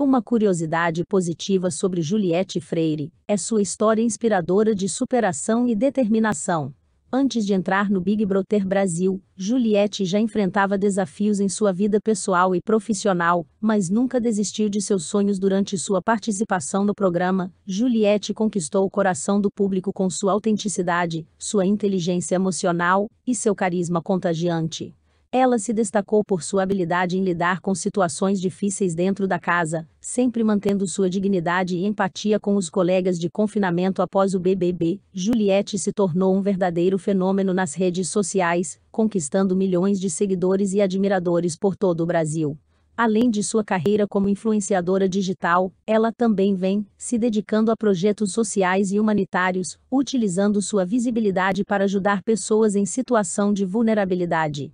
Uma curiosidade positiva sobre Juliette Freire é sua história inspiradora de superação e determinação. Antes de entrar no Big Brother Brasil, Juliette já enfrentava desafios em sua vida pessoal e profissional, mas nunca desistiu de seus sonhos durante sua participação no programa. Juliette conquistou o coração do público com sua autenticidade, sua inteligência emocional e seu carisma contagiante. Ela se destacou por sua habilidade em lidar com situações difíceis dentro da casa, sempre mantendo sua dignidade e empatia com os colegas de confinamento após o BBB. Juliette se tornou um verdadeiro fenômeno nas redes sociais, conquistando milhões de seguidores e admiradores por todo o Brasil. Além de sua carreira como influenciadora digital, ela também vem se dedicando a projetos sociais e humanitários, utilizando sua visibilidade para ajudar pessoas em situação de vulnerabilidade.